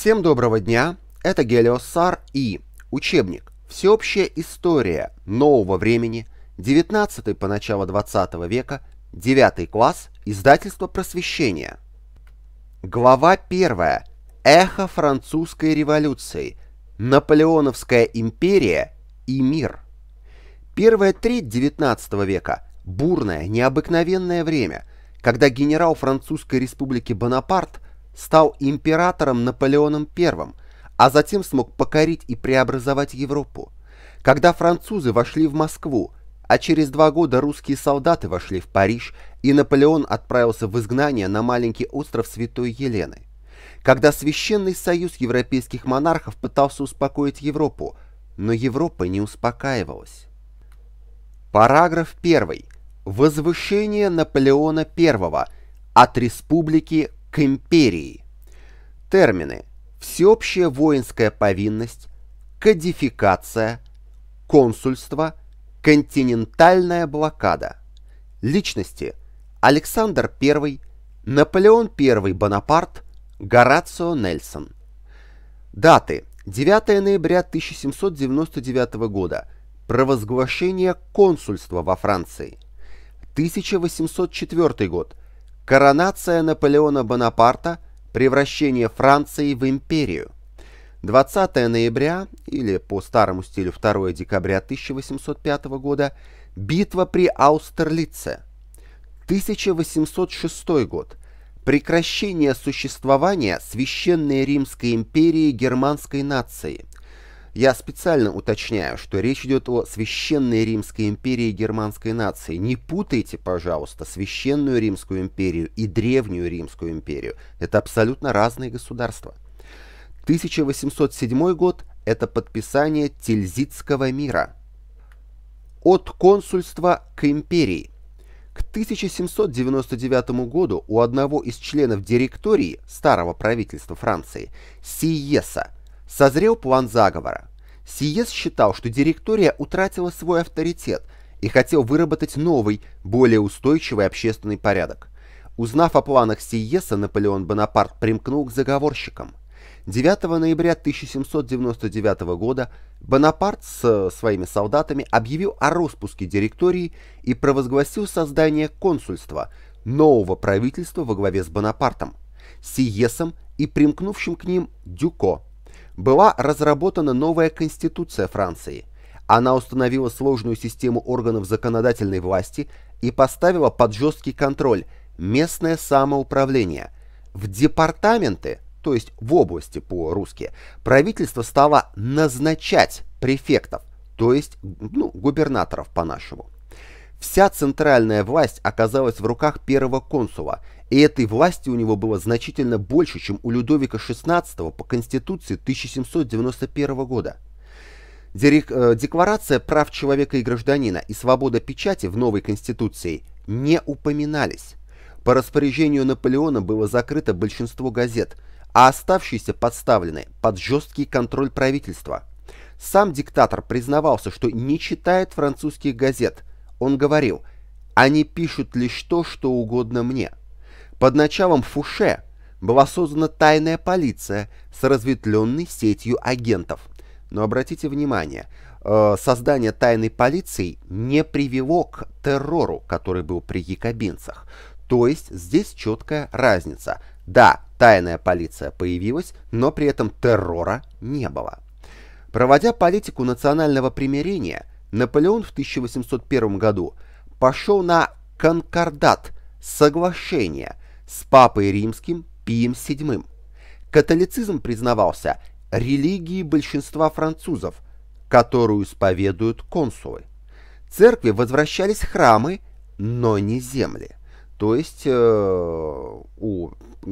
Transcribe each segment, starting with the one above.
Всем доброго дня, это Гелиосар и учебник «Всеобщая история нового времени» 19 по начало 20 века, 9 класс, издательство «Просвещение». Глава 1. Эхо французской революции. Наполеоновская империя и мир. Первая треть 19 века – бурное, необыкновенное время, когда генерал Французской республики Бонапарт – стал императором Наполеоном I, а затем смог покорить и преобразовать Европу. Когда французы вошли в Москву, а через два года русские солдаты вошли в Париж, и Наполеон отправился в изгнание на маленький остров Святой Елены. Когда Священный Союз Европейских Монархов пытался успокоить Европу, но Европа не успокаивалась. Параграф 1. Возвышение Наполеона I от республики к империи. Термины «всеобщая воинская повинность», «кодификация», «консульство», «континентальная блокада», «личности» Александр I, Наполеон I Бонапарт, Горацио Нельсон. Даты 9 ноября 1799 года. Провозглашение консульства во Франции. 1804 год. Коронация Наполеона Бонапарта, превращение Франции в империю. 20 ноября, или по старому стилю 2 декабря 1805 года, битва при Аустерлице. 1806 год. Прекращение существования Священной Римской империи германской нации. Я специально уточняю, что речь идет о Священной Римской империи германской нации. Не путайте, пожалуйста, Священную Римскую империю и Древнюю Римскую империю. Это абсолютно разные государства. 1807 год – это подписание Тильзитского мира. От консульства к империи. К 1799 году у одного из членов директории старого правительства Франции, Сиеса – Созрел план заговора. Сиес считал, что директория утратила свой авторитет и хотел выработать новый, более устойчивый общественный порядок. Узнав о планах Сиеса, Наполеон Бонапарт примкнул к заговорщикам. 9 ноября 1799 года Бонапарт с э, своими солдатами объявил о распуске директории и провозгласил создание консульства, нового правительства во главе с Бонапартом, Сиесом и примкнувшим к ним Дюко – была разработана новая Конституция Франции. Она установила сложную систему органов законодательной власти и поставила под жесткий контроль местное самоуправление. В департаменты, то есть в области по-русски, правительство стало назначать префектов, то есть ну, губернаторов по-нашему. Вся центральная власть оказалась в руках первого консула, и этой власти у него было значительно больше, чем у Людовика XVI по Конституции 1791 года. Э, декларация прав человека и гражданина и свобода печати в новой Конституции не упоминались. По распоряжению Наполеона было закрыто большинство газет, а оставшиеся подставлены под жесткий контроль правительства. Сам диктатор признавался, что не читает французских газет – он говорил, они пишут лишь то, что угодно мне. Под началом Фуше была создана тайная полиция с разветвленной сетью агентов. Но обратите внимание, э, создание тайной полиции не привело к террору, который был при якобинцах. То есть здесь четкая разница. Да, тайная полиция появилась, но при этом террора не было. Проводя политику национального примирения – Наполеон в 1801 году пошел на конкордат, соглашение с папой римским Пием VII. Католицизм признавался религией большинства французов, которую исповедуют консулы. Церкви возвращались храмы, но не земли. То есть э, у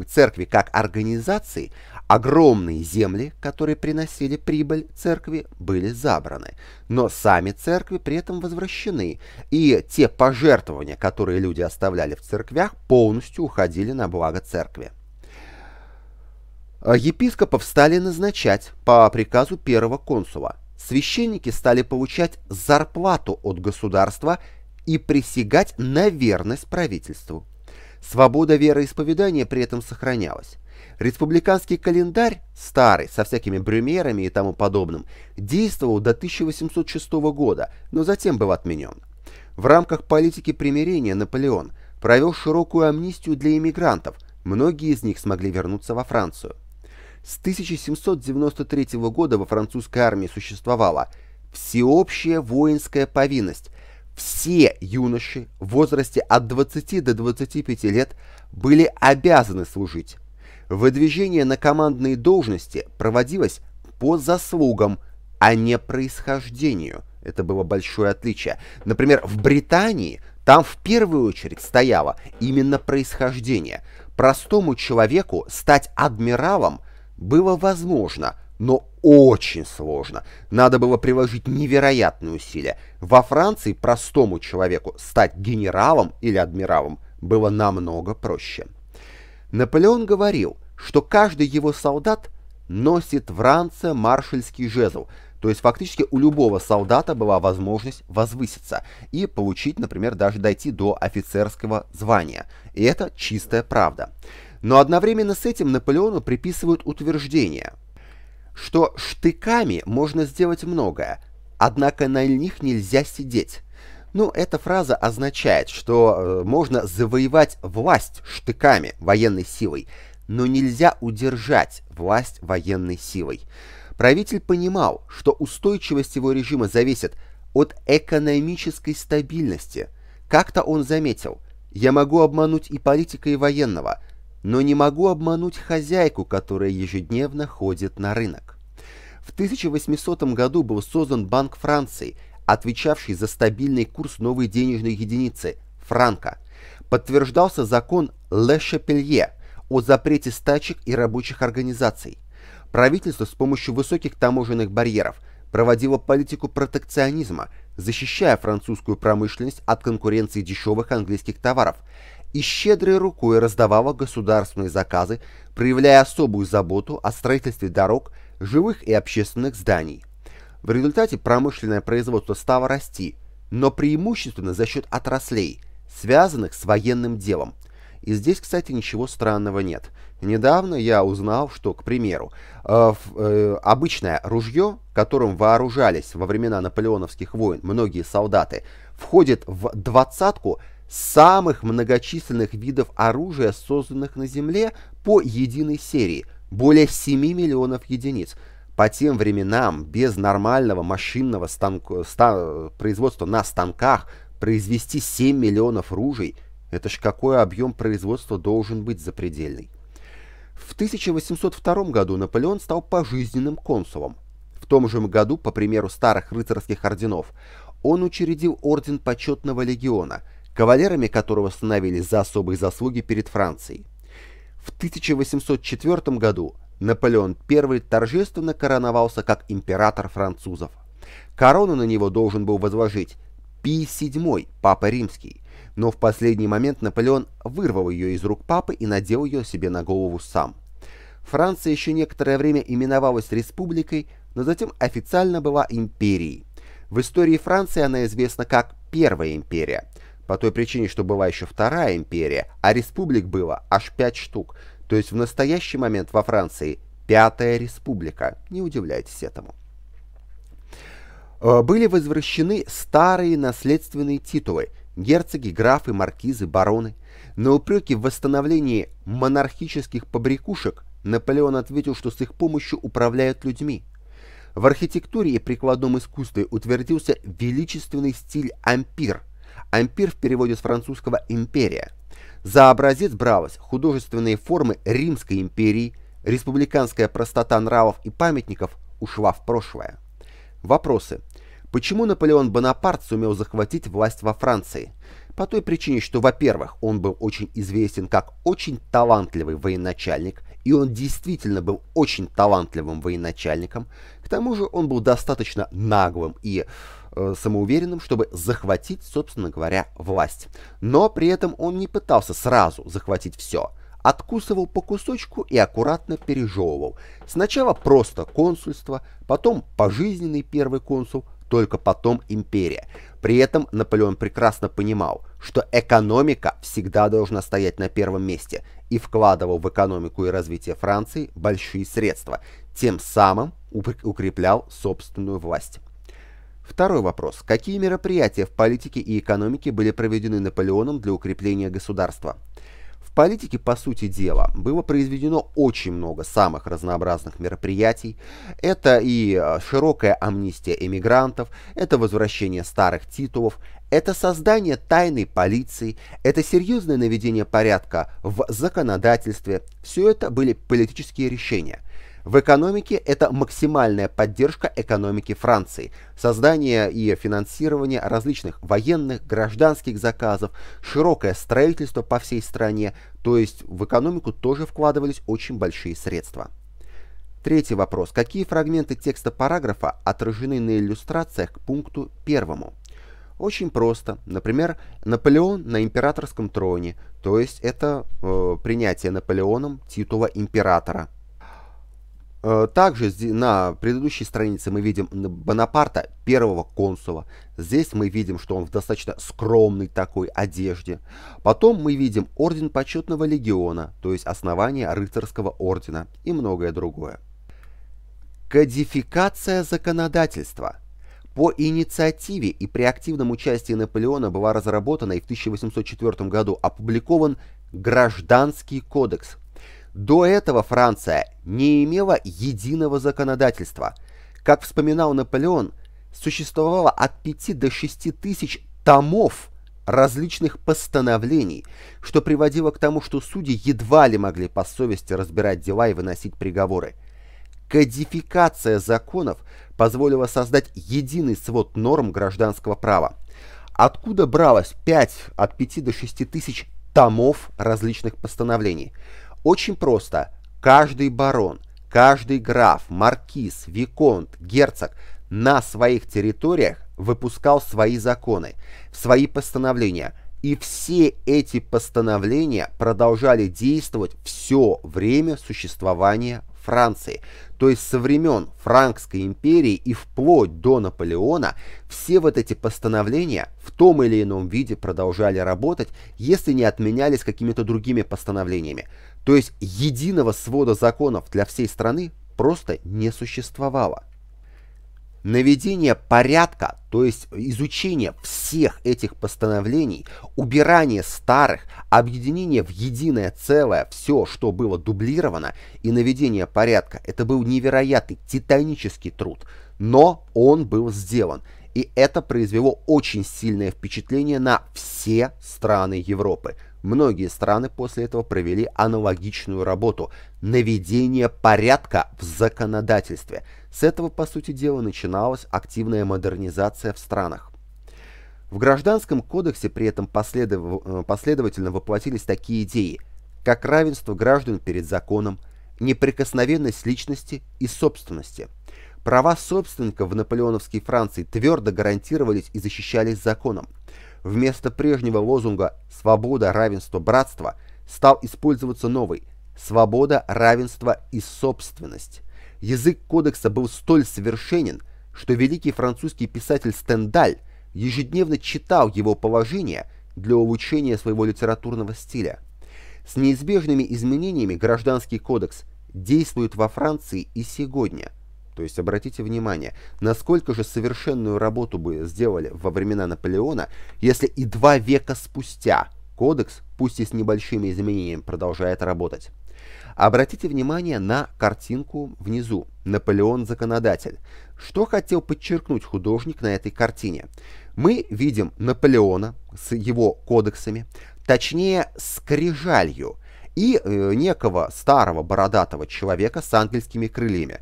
церкви как организации огромные земли, которые приносили прибыль церкви, были забраны. Но сами церкви при этом возвращены, и те пожертвования, которые люди оставляли в церквях, полностью уходили на благо церкви. Э, епископов стали назначать по приказу первого консула. Священники стали получать зарплату от государства – и присягать на верность правительству. Свобода вероисповедания при этом сохранялась. Республиканский календарь, старый, со всякими брюмерами и тому подобным, действовал до 1806 года, но затем был отменен. В рамках политики примирения Наполеон провел широкую амнистию для иммигрантов, многие из них смогли вернуться во Францию. С 1793 года во французской армии существовала всеобщая воинская повинность, все юноши в возрасте от 20 до 25 лет были обязаны служить. Выдвижение на командные должности проводилось по заслугам, а не происхождению. Это было большое отличие. Например, в Британии там в первую очередь стояло именно происхождение. Простому человеку стать адмиралом было возможно – но очень сложно. Надо было приложить невероятные усилия. Во Франции простому человеку стать генералом или адмиралом было намного проще. Наполеон говорил, что каждый его солдат носит в ранце маршальский жезл, то есть фактически у любого солдата была возможность возвыситься и получить, например, даже дойти до офицерского звания. И это чистая правда. Но одновременно с этим Наполеону приписывают утверждение – что штыками можно сделать многое, однако на них нельзя сидеть. Ну, эта фраза означает, что э, можно завоевать власть штыками военной силой, но нельзя удержать власть военной силой. Правитель понимал, что устойчивость его режима зависит от экономической стабильности. Как-то он заметил, я могу обмануть и политика, и военного – но не могу обмануть хозяйку, которая ежедневно ходит на рынок. В 1800 году был создан Банк Франции, отвечавший за стабильный курс новой денежной единицы – франка. Подтверждался закон Ле Шапелье о запрете стачек и рабочих организаций. Правительство с помощью высоких таможенных барьеров проводило политику протекционизма, защищая французскую промышленность от конкуренции дешевых английских товаров – и щедрой рукой раздавала государственные заказы, проявляя особую заботу о строительстве дорог, живых и общественных зданий. В результате промышленное производство стало расти, но преимущественно за счет отраслей, связанных с военным делом. И здесь, кстати, ничего странного нет. Недавно я узнал, что, к примеру, э, э, обычное ружье, которым вооружались во времена наполеоновских войн многие солдаты, входит в двадцатку – самых многочисленных видов оружия, созданных на Земле по единой серии, более 7 миллионов единиц. По тем временам без нормального машинного станко, ста, производства на станках произвести 7 миллионов ружей, это ж какой объем производства должен быть запредельный. В 1802 году Наполеон стал пожизненным консулом. В том же году, по примеру старых рыцарских орденов, он учредил орден почетного легиона – кавалерами которого становились за особые заслуги перед Францией. В 1804 году Наполеон I торжественно короновался как император французов. Корону на него должен был возложить Пий VII, папа римский, но в последний момент Наполеон вырвал ее из рук папы и надел ее себе на голову сам. Франция еще некоторое время именовалась республикой, но затем официально была империей. В истории Франции она известна как Первая империя – по той причине, что была еще Вторая империя, а республик было аж пять штук. То есть в настоящий момент во Франции Пятая республика. Не удивляйтесь этому. Э, были возвращены старые наследственные титулы – герцоги, графы, маркизы, бароны. На упреки в восстановлении монархических побрякушек Наполеон ответил, что с их помощью управляют людьми. В архитектуре и прикладном искусстве утвердился величественный стиль ампир – Ампир в переводе с французского «империя». За образец бралась художественные формы Римской империи, республиканская простота нравов и памятников ушла в прошлое. Вопросы. Почему Наполеон Бонапарт сумел захватить власть во Франции? По той причине, что, во-первых, он был очень известен как очень талантливый военачальник, и он действительно был очень талантливым военачальником, к тому же он был достаточно наглым и Э, самоуверенным, чтобы захватить, собственно говоря, власть. Но при этом он не пытался сразу захватить все. Откусывал по кусочку и аккуратно пережевывал. Сначала просто консульство, потом пожизненный первый консул, только потом империя. При этом Наполеон прекрасно понимал, что экономика всегда должна стоять на первом месте и вкладывал в экономику и развитие Франции большие средства, тем самым укреплял собственную власть. Второй вопрос. Какие мероприятия в политике и экономике были проведены Наполеоном для укрепления государства? В политике, по сути дела, было произведено очень много самых разнообразных мероприятий. Это и э, широкая амнистия эмигрантов, это возвращение старых титулов, это создание тайной полиции, это серьезное наведение порядка в законодательстве. Все это были политические решения в экономике это максимальная поддержка экономики Франции, создание и финансирование различных военных, гражданских заказов, широкое строительство по всей стране, то есть в экономику тоже вкладывались очень большие средства. Третий вопрос. Какие фрагменты текста параграфа отражены на иллюстрациях к пункту первому? Очень просто. Например, Наполеон на императорском троне, то есть это э, принятие Наполеоном титула императора – Э, также на предыдущей странице мы видим Бонапарта, первого консула. Здесь мы видим, что он в достаточно скромной такой одежде. Потом мы видим Орден Почетного Легиона, то есть основание рыцарского ордена и многое другое. Кодификация законодательства. По инициативе и при активном участии Наполеона была разработана и в 1804 году опубликован Гражданский кодекс – до этого Франция не имела единого законодательства. Как вспоминал Наполеон, существовало от 5 до 6 тысяч томов различных постановлений, что приводило к тому, что судьи едва ли могли по совести разбирать дела и выносить приговоры. Кодификация законов позволила создать единый свод норм гражданского права. Откуда бралось 5 от 5 до 6 тысяч томов различных постановлений – очень просто. Каждый барон, каждый граф, маркиз, виконт, герцог на своих территориях выпускал свои законы, свои постановления. И все эти постановления продолжали действовать все время существования Франции. То есть со времен Франкской империи и вплоть до Наполеона все вот эти постановления в том или ином виде продолжали работать, если не отменялись какими-то другими постановлениями. То есть единого свода законов для всей страны просто не существовало. Наведение порядка, то есть изучение всех этих постановлений, убирание старых, объединение в единое целое все, что было дублировано, и наведение порядка, это был невероятный, титанический труд, но он был сделан, и это произвело очень сильное впечатление на все страны Европы, Многие страны после этого провели аналогичную работу – наведение порядка в законодательстве. С этого, по сути дела, начиналась активная модернизация в странах. В Гражданском кодексе при этом последов... Э, последовательно воплотились такие идеи, как равенство граждан перед законом, неприкосновенность личности и собственности. Права собственников в наполеоновской Франции твердо гарантировались и защищались законом. Вместо прежнего лозунга «Свобода, равенство, братство» стал использоваться новый «Свобода, равенство и собственность». Язык кодекса был столь совершенен, что великий французский писатель Стендаль ежедневно читал его положение для улучшения своего литературного стиля. С неизбежными изменениями гражданский кодекс действует во Франции и сегодня. То есть обратите внимание, насколько же совершенную работу бы сделали во времена Наполеона, если и два века спустя кодекс, пусть и с небольшими изменениями, продолжает работать. Обратите внимание на картинку внизу «Наполеон-законодатель». Что хотел подчеркнуть художник на этой картине? Мы видим Наполеона с его кодексами, точнее, скрижалью, и э, некого старого бородатого человека с ангельскими крыльями.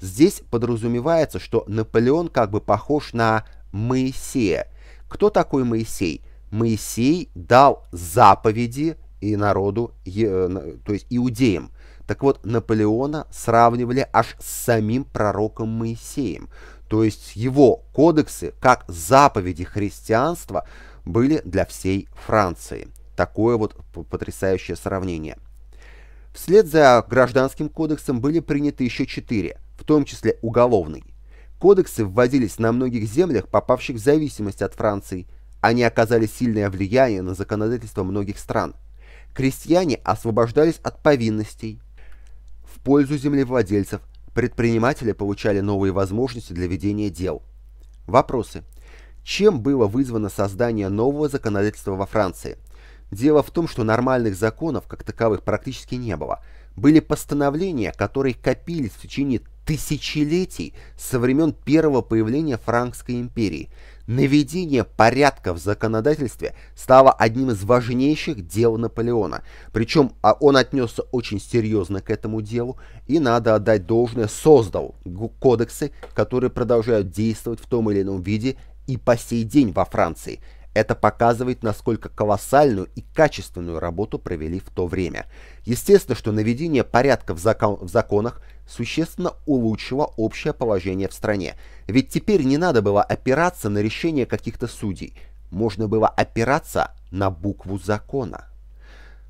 Здесь подразумевается, что Наполеон как бы похож на Моисея. Кто такой Моисей? Моисей дал заповеди и народу, то есть иудеям. Так вот, Наполеона сравнивали аж с самим пророком Моисеем. То есть его кодексы, как заповеди христианства, были для всей Франции. Такое вот потрясающее сравнение. Вслед за Гражданским кодексом были приняты еще четыре – в том числе уголовный. Кодексы вводились на многих землях, попавших в зависимость от Франции. Они оказали сильное влияние на законодательство многих стран. Крестьяне освобождались от повинностей в пользу землевладельцев, предприниматели получали новые возможности для ведения дел. Вопросы. Чем было вызвано создание нового законодательства во Франции? Дело в том, что нормальных законов, как таковых, практически не было. Были постановления, которые копились в течение тысячелетий со времен первого появления Франкской империи. Наведение порядка в законодательстве стало одним из важнейших дел Наполеона. Причем а он отнесся очень серьезно к этому делу и, надо отдать должное, создал кодексы, которые продолжают действовать в том или ином виде и по сей день во Франции. Это показывает, насколько колоссальную и качественную работу провели в то время. Естественно, что наведение порядка в, закон в законах – существенно улучшило общее положение в стране, ведь теперь не надо было опираться на решение каких-то судей, можно было опираться на букву закона.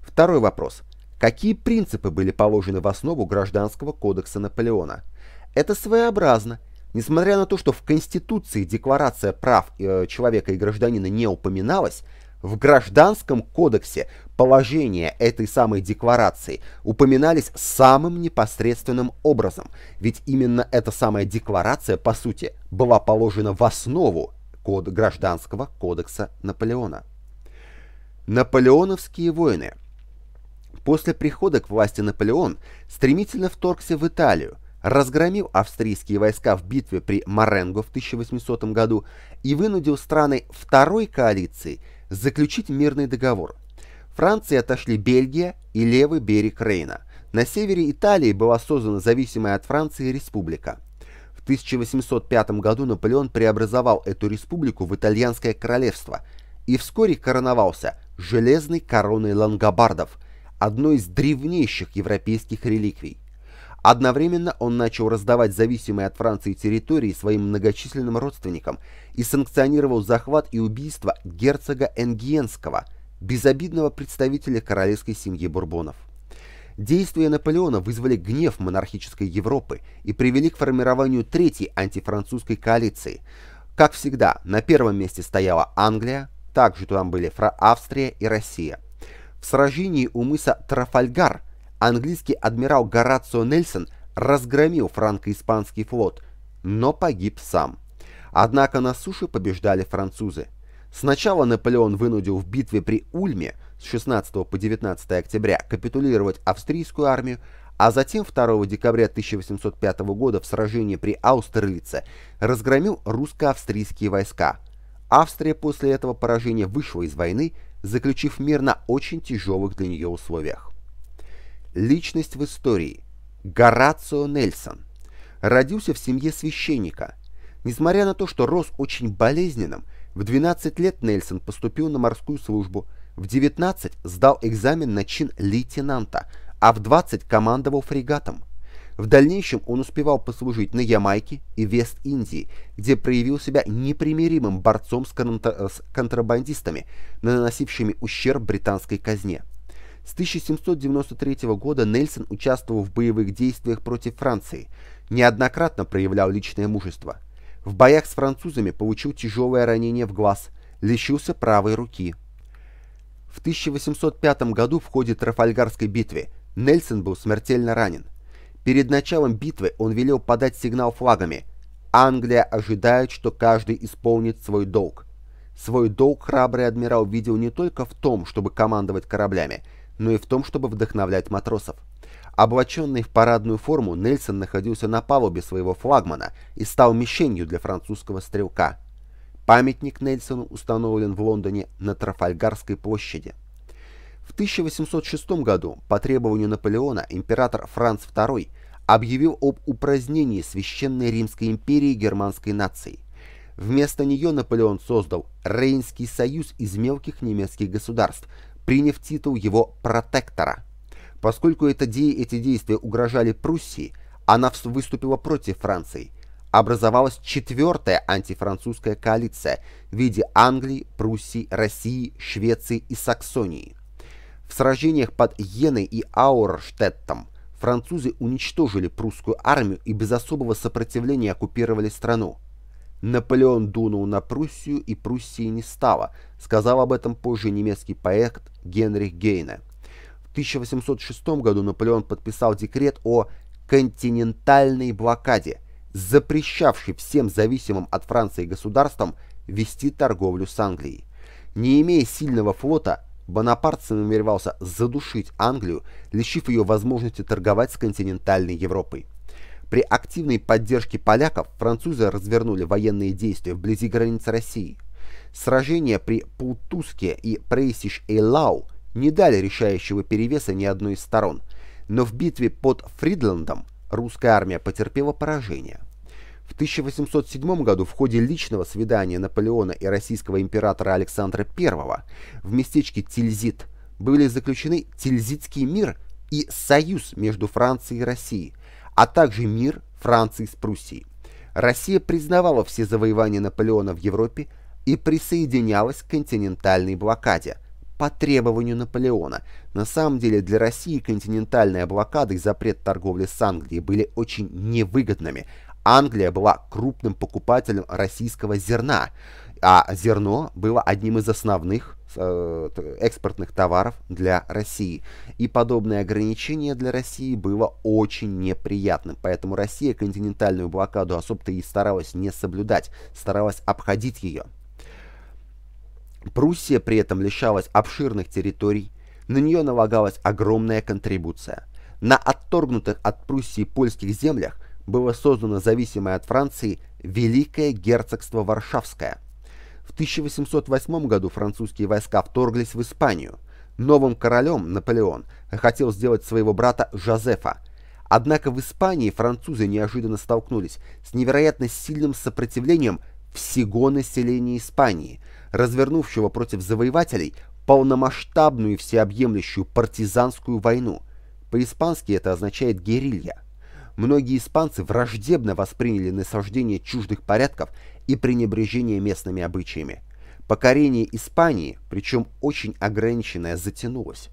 Второй вопрос. Какие принципы были положены в основу Гражданского кодекса Наполеона? Это своеобразно. Несмотря на то, что в Конституции Декларация прав э, человека и гражданина не упоминалась, в Гражданском кодексе положения этой самой декларации упоминались самым непосредственным образом, ведь именно эта самая декларация, по сути, была положена в основу код Гражданского кодекса Наполеона. Наполеоновские войны. После прихода к власти Наполеон стремительно вторгся в Италию, разгромил австрийские войска в битве при Маренго в 1800 году и вынудил страны второй коалиции – заключить мирный договор. Франции отошли Бельгия и левый берег Рейна. На севере Италии была создана зависимая от Франции республика. В 1805 году Наполеон преобразовал эту республику в итальянское королевство и вскоре короновался железной короной лангобардов, одной из древнейших европейских реликвий. Одновременно он начал раздавать зависимые от Франции территории своим многочисленным родственникам и санкционировал захват и убийство герцога Энгиенского, безобидного представителя королевской семьи Бурбонов. Действия Наполеона вызвали гнев монархической Европы и привели к формированию третьей антифранцузской коалиции. Как всегда, на первом месте стояла Англия, также там были Фра Австрия и Россия. В сражении у мыса Трафальгар – английский адмирал Горацио Нельсон разгромил франко-испанский флот, но погиб сам. Однако на суше побеждали французы. Сначала Наполеон вынудил в битве при Ульме с 16 по 19 октября капитулировать австрийскую армию, а затем 2 декабря 1805 года в сражении при Аустерлице разгромил русско-австрийские войска. Австрия после этого поражения вышла из войны, заключив мир на очень тяжелых для нее условиях. Личность в истории. Горацио Нельсон. Родился в семье священника. Несмотря на то, что рос очень болезненным, в 12 лет Нельсон поступил на морскую службу, в 19 сдал экзамен на чин лейтенанта, а в 20 командовал фрегатом. В дальнейшем он успевал послужить на Ямайке и Вест-Индии, где проявил себя непримиримым борцом с, контр... с контрабандистами, наносившими ущерб британской казне. С 1793 года Нельсон участвовал в боевых действиях против Франции, неоднократно проявлял личное мужество. В боях с французами получил тяжелое ранение в глаз, лишился правой руки. В 1805 году в ходе Трафальгарской битвы Нельсон был смертельно ранен. Перед началом битвы он велел подать сигнал флагами. Англия ожидает, что каждый исполнит свой долг. Свой долг храбрый адмирал видел не только в том, чтобы командовать кораблями – но и в том, чтобы вдохновлять матросов. Облаченный в парадную форму, Нельсон находился на палубе своего флагмана и стал мишенью для французского стрелка. Памятник Нельсону установлен в Лондоне на Трафальгарской площади. В 1806 году по требованию Наполеона император Франц II объявил об упразднении Священной Римской империи германской нации. Вместо нее Наполеон создал Рейнский союз из мелких немецких государств, приняв титул его протектора. Поскольку это де эти действия угрожали Пруссии, она выступила против Франции. Образовалась четвертая антифранцузская коалиция в виде Англии, Пруссии, России, Швеции и Саксонии. В сражениях под Йеной и Аурштеттом французы уничтожили прусскую армию и без особого сопротивления оккупировали страну. Наполеон дунул на Пруссию, и Пруссии не стало, сказал об этом позже немецкий поэт Генрих Гейне. В 1806 году Наполеон подписал декрет о континентальной блокаде, запрещавший всем зависимым от Франции государствам вести торговлю с Англией. Не имея сильного флота, Бонапарт намеревался задушить Англию, лишив ее возможности торговать с континентальной Европой. При активной поддержке поляков французы развернули военные действия вблизи границ России. Сражения при Пултуске и Прейсиш-Эйлау не дали решающего перевеса ни одной из сторон, но в битве под Фридландом русская армия потерпела поражение. В 1807 году в ходе личного свидания Наполеона и российского императора Александра I в местечке Тильзит были заключены Тильзитский мир и союз между Францией и Россией – а также мир Франции с Пруссией. Россия признавала все завоевания Наполеона в Европе и присоединялась к континентальной блокаде по требованию Наполеона. На самом деле для России континентальная блокада и запрет торговли с Англией были очень невыгодными. Англия была крупным покупателем российского зерна, а зерно было одним из основных Э, экспортных товаров для России. И подобное ограничение для России было очень неприятным. Поэтому Россия континентальную блокаду особо-то и старалась не соблюдать, старалась обходить ее. Пруссия при этом лишалась обширных территорий, на нее налагалась огромная контрибуция. На отторгнутых от Пруссии польских землях было создано зависимое от Франции Великое герцогство Варшавское – в 1808 году французские войска вторглись в Испанию. Новым королем Наполеон хотел сделать своего брата Жозефа. Однако в Испании французы неожиданно столкнулись с невероятно сильным сопротивлением всего населения Испании, развернувшего против завоевателей полномасштабную и всеобъемлющую партизанскую войну. По-испански это означает «герилья». Многие испанцы враждебно восприняли насаждение чуждых порядков и пренебрежение местными обычаями. Покорение Испании, причем очень ограниченное, затянулось.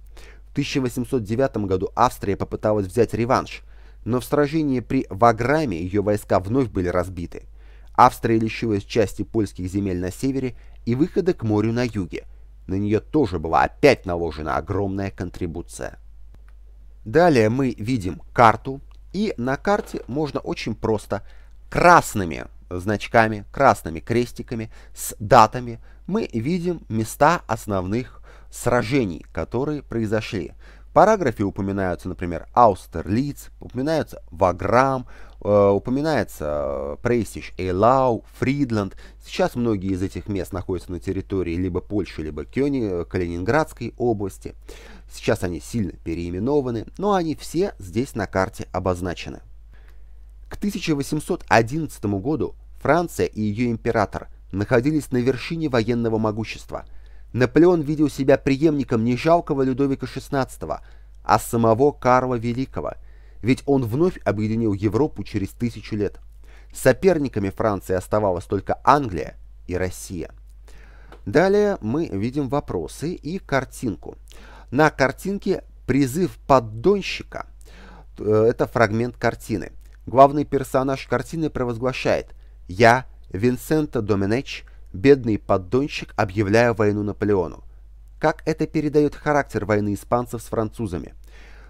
В 1809 году Австрия попыталась взять реванш, но в сражении при Ваграме ее войска вновь были разбиты. Австрия лишилась части польских земель на севере и выхода к морю на юге. На нее тоже была опять наложена огромная контрибуция. Далее мы видим карту, и на карте можно очень просто красными значками, красными крестиками, с датами мы видим места основных сражений, которые произошли. В параграфе упоминаются, например, Аустерлиц, упоминаются Ваграм, э, упоминается э, Прейсиш Эйлау, Фридланд. Сейчас многие из этих мест находятся на территории либо Польши, либо Кёни, э, Калининградской области. Сейчас они сильно переименованы, но они все здесь на карте обозначены. К 1811 году Франция и ее император находились на вершине военного могущества. Наполеон видел себя преемником не жалкого Людовика XVI, а самого Карла Великого, ведь он вновь объединил Европу через тысячу лет. Соперниками Франции оставалась только Англия и Россия. Далее мы видим вопросы и картинку. На картинке призыв поддонщика. Э, это фрагмент картины. Главный персонаж картины провозглашает – я, Винсента Доменеч, бедный поддонщик, объявляю войну Наполеону. Как это передает характер войны испанцев с французами?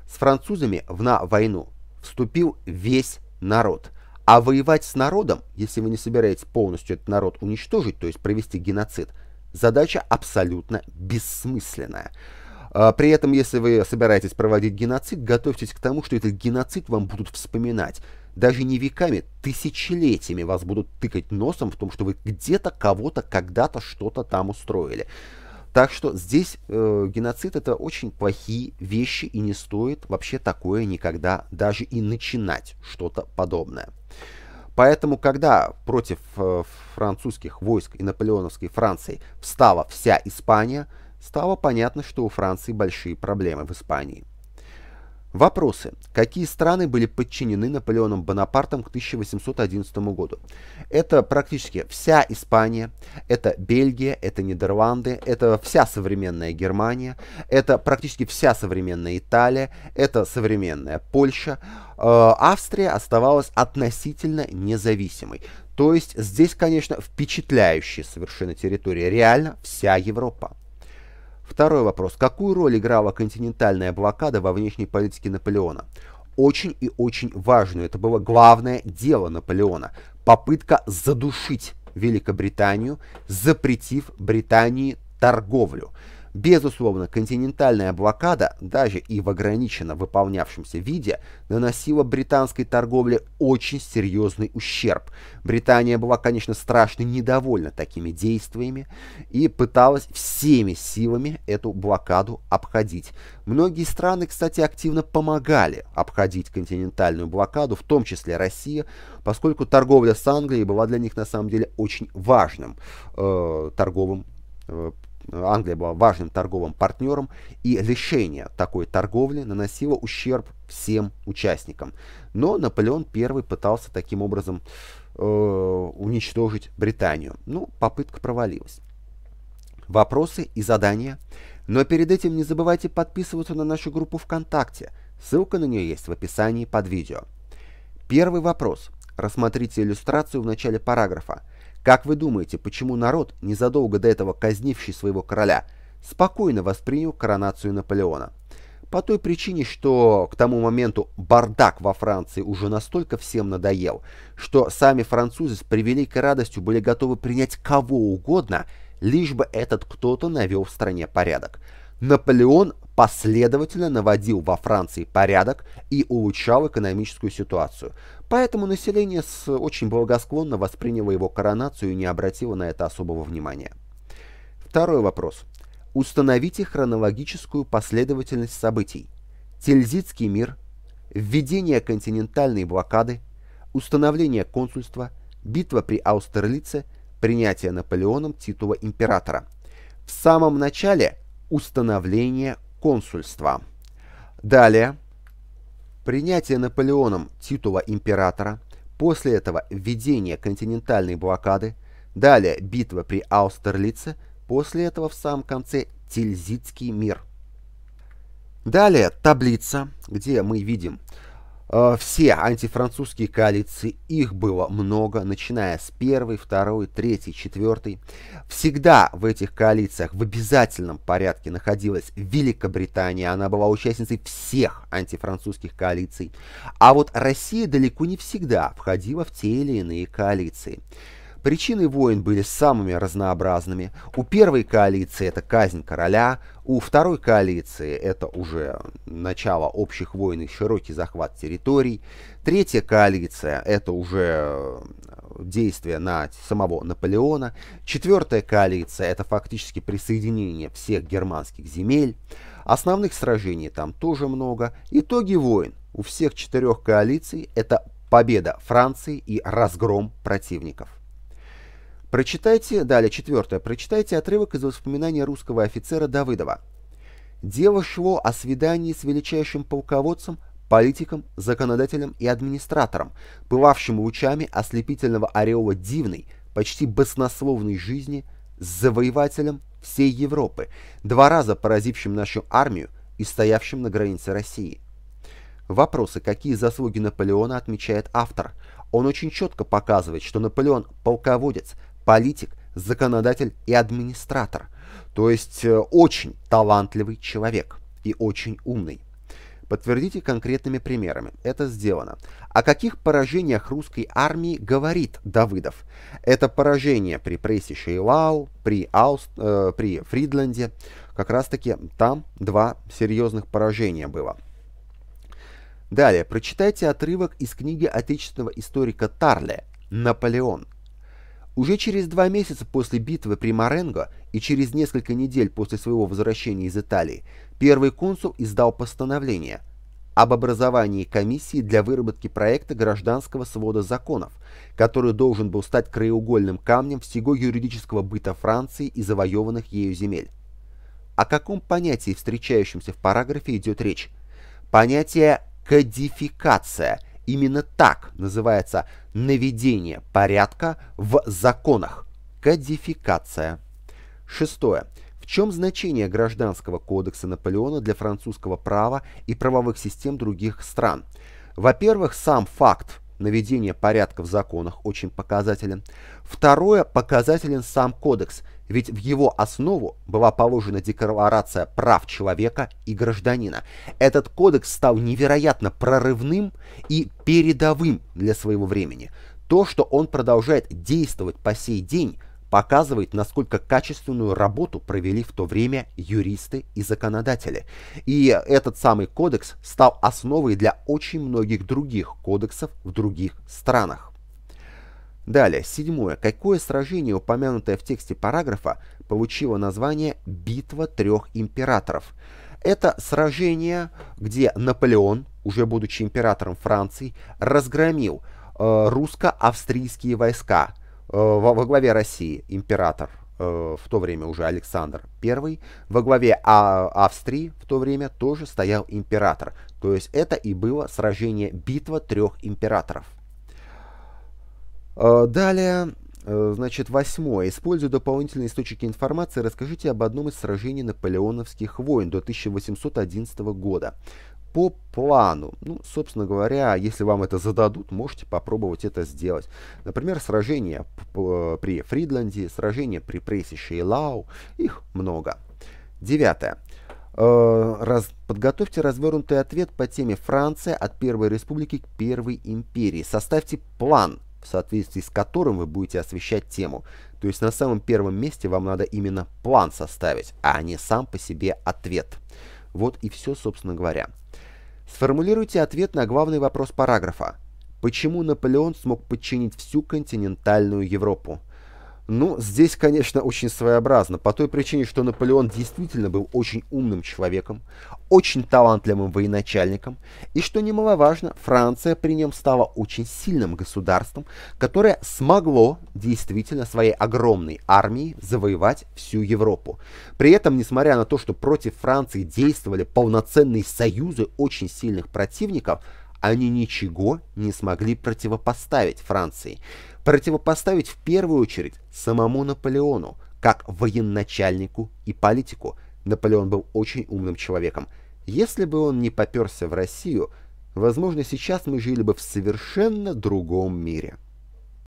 С французами в на войну вступил весь народ. А воевать с народом, если вы не собираетесь полностью этот народ уничтожить, то есть провести геноцид, задача абсолютно бессмысленная. А, при этом, если вы собираетесь проводить геноцид, готовьтесь к тому, что этот геноцид вам будут вспоминать даже не веками, тысячелетиями вас будут тыкать носом в том, что вы где-то кого-то когда-то что-то там устроили. Так что здесь э, геноцид это очень плохие вещи и не стоит вообще такое никогда даже и начинать что-то подобное. Поэтому, когда против э, французских войск и наполеоновской Франции встала вся Испания, стало понятно, что у Франции большие проблемы в Испании. Вопросы. Какие страны были подчинены Наполеоном Бонапартом к 1811 году? Это практически вся Испания, это Бельгия, это Нидерланды, это вся современная Германия, это практически вся современная Италия, это современная Польша. Э, Австрия оставалась относительно независимой. То есть здесь, конечно, впечатляющая совершенно территория, реально вся Европа. Второй вопрос. Какую роль играла континентальная блокада во внешней политике Наполеона? Очень и очень важную. Это было главное дело Наполеона. Попытка задушить Великобританию, запретив Британии торговлю. Безусловно, континентальная блокада, даже и в ограниченно выполнявшемся виде, наносила британской торговле очень серьезный ущерб. Британия была, конечно, страшно недовольна такими действиями и пыталась всеми силами эту блокаду обходить. Многие страны, кстати, активно помогали обходить континентальную блокаду, в том числе Россия, поскольку торговля с Англией была для них на самом деле очень важным э, торговым э, Англия была важным торговым партнером, и лишение такой торговли наносило ущерб всем участникам. Но Наполеон I пытался таким образом э, уничтожить Британию. Ну, попытка провалилась. Вопросы и задания. Но перед этим не забывайте подписываться на нашу группу ВКонтакте. Ссылка на нее есть в описании под видео. Первый вопрос. Рассмотрите иллюстрацию в начале параграфа. Как вы думаете, почему народ, незадолго до этого казнивший своего короля, спокойно воспринял коронацию Наполеона? По той причине, что к тому моменту бардак во Франции уже настолько всем надоел, что сами французы с превеликой радостью были готовы принять кого угодно, лишь бы этот кто-то навел в стране порядок. Наполеон последовательно наводил во Франции порядок и улучшал экономическую ситуацию. Поэтому население с очень благосклонно восприняло его коронацию и не обратило на это особого внимания. Второй вопрос. Установите хронологическую последовательность событий. Тильзитский мир, введение континентальной блокады, установление консульства, битва при Аустерлице, принятие Наполеоном титула императора. В самом начале установление консульства. Далее, принятие Наполеоном титула императора, после этого введение континентальной блокады, далее битва при Аустерлице, после этого в самом конце Тильзитский мир. Далее таблица, где мы видим Э, все антифранцузские коалиции, их было много, начиная с первой, второй, третьей, четвертой. Всегда в этих коалициях в обязательном порядке находилась Великобритания, она была участницей всех антифранцузских коалиций. А вот Россия далеко не всегда входила в те или иные коалиции. Причины войн были самыми разнообразными. У первой коалиции это казнь короля, у второй коалиции это уже начало общих войн и широкий захват территорий. Третья коалиция это уже э, действия на самого Наполеона. Четвертая коалиция это фактически присоединение всех германских земель. Основных сражений там тоже много. Итоги войн у всех четырех коалиций это победа Франции и разгром противников. Прочитайте, далее, четвертое, прочитайте отрывок из воспоминания русского офицера Давыдова. Дело шло о свидании с величайшим полководцем, политиком, законодателем и администратором, пылавшим лучами ослепительного ореола дивной, почти баснословной жизни, с завоевателем всей Европы, два раза поразившим нашу армию и стоявшим на границе России. Вопросы, какие заслуги Наполеона отмечает автор. Он очень четко показывает, что Наполеон – полководец, политик, законодатель и администратор. То есть э, очень талантливый человек и очень умный. Подтвердите конкретными примерами. Это сделано. О каких поражениях русской армии говорит Давыдов? Это поражение при прессе Шейлау, при, Ауст, э, при Фридленде. Как раз таки там два серьезных поражения было. Далее, прочитайте отрывок из книги отечественного историка Тарле «Наполеон. Уже через два месяца после битвы при Маренго и через несколько недель после своего возвращения из Италии первый консул издал постановление об образовании комиссии для выработки проекта гражданского свода законов, который должен был стать краеугольным камнем всего юридического быта Франции и завоеванных ею земель. О каком понятии, встречающемся в параграфе, идет речь? Понятие «кодификация», Именно так называется наведение порядка в законах. Кодификация. Шестое. В чем значение Гражданского кодекса Наполеона для французского права и правовых систем других стран? Во-первых, сам факт наведения порядка в законах очень показателен. Второе, показателен сам кодекс – ведь в его основу была положена Декларация прав человека и гражданина. Этот кодекс стал невероятно прорывным и передовым для своего времени. То, что он продолжает действовать по сей день, показывает, насколько качественную работу провели в то время юристы и законодатели. И этот самый кодекс стал основой для очень многих других кодексов в других странах. Далее, седьмое. Какое сражение, упомянутое в тексте параграфа, получило название «Битва трех императоров»? Это сражение, где Наполеон, уже будучи императором Франции, разгромил э, русско-австрийские войска э, во, во главе России император э, в то время уже Александр I, во главе а Австрии в то время тоже стоял император. То есть это и было сражение битва трех императоров. Э, далее, э, значит, восьмое. Используя дополнительные источники информации, расскажите об одном из сражений наполеоновских войн до 1811 года по плану. Ну, собственно говоря, если вам это зададут, можете попробовать это сделать. Например, сражение при Фридланде, сражение при прессе Шейлау, их много. Девятое. Э, раз, подготовьте развернутый ответ по теме Франция от Первой Республики к Первой Империи. Составьте план в соответствии с которым вы будете освещать тему. То есть на самом первом месте вам надо именно план составить, а не сам по себе ответ. Вот и все, собственно говоря. Сформулируйте ответ на главный вопрос параграфа. Почему Наполеон смог подчинить всю континентальную Европу? Ну, здесь, конечно, очень своеобразно, по той причине, что Наполеон действительно был очень умным человеком, очень талантливым военачальником, и, что немаловажно, Франция при нем стала очень сильным государством, которое смогло действительно своей огромной армией завоевать всю Европу. При этом, несмотря на то, что против Франции действовали полноценные союзы очень сильных противников, они ничего не смогли противопоставить Франции противопоставить в первую очередь самому Наполеону, как военачальнику и политику. Наполеон был очень умным человеком. Если бы он не попёрся в Россию, возможно, сейчас мы жили бы в совершенно другом мире.